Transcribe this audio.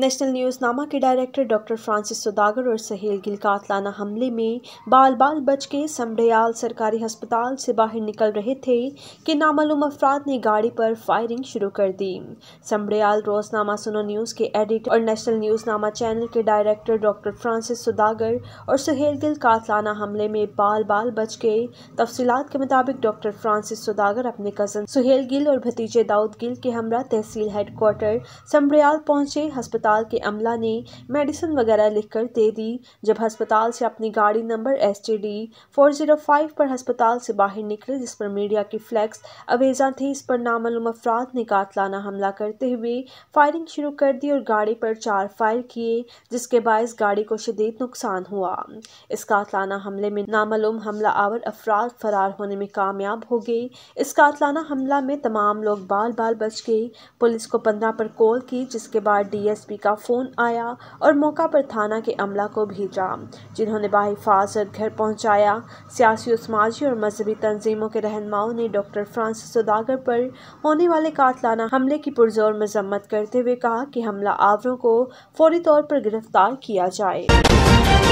national news नामा के director doctor Francis Sudagar और सहेल गिल कातलाना हमले में बाल बाल बच के समडयाल सरकारी अस्पताल से बाहर निकल रहे थे कि नामालूम अफराद ने गाड़ी पर फायरिंग शुरू कर दी समयाल रोजनामा सुनो न्यूज़ के एडिटर और नेशनल न्यूज नामा चैनल के डायरेक्टर डॉक्टर फ्रांसिस सुदागर और सहेल गिल कातलाना हमले में बाल बाल बच गए तफसीत के मुताबिक डॉक्टर फ्रांसिस सुदागर अपने कज़न सुहेल गिल और भतीजे दाऊद गिल के हमरा तहसील हेडकोार्टर समडयाल पहुंचे अस्पताल के अमला ने मेडिसिन वगैरह लिखकर दे दी जब अस्पताल से अपनी गाड़ी number S T D four zero five पर हस्पताल से बाहर निकले जिस पर मीडिया की फ्लैक्स अवेजा थी इस पर नामालूम अफराद ने कातलाना हमला करते हुए फायरिंग शुरू कर दी और गाड़ी पर चार फायर किए जिसके बायस गाड़ी को शदीद नुकसान हुआ इस कातलाना हमले में नामालूम हमला आवर अफराद फरार होने में कामयाब हो गए इस कातलाना हमला में तमाम लोग बाल बाल बच गए पुलिस को पंद्रह पर कॉल की जिसके बाद डी एस एसपी का फ़ोन आया और मौका पर थाना के अमला को भेजा जिन्होंने बाहिफाजत घर पहुंचाया सियासी और समाजी और मजहबी तंजीमों के रहनमाओं ने डॉक्टर फ्रांसिस सदागर पर होने वाले कातलाना हमले की पुरजोर मजम्मत करते हुए कहा कि हमला आवरों को फौरी तौर पर गिरफ्तार किया जाए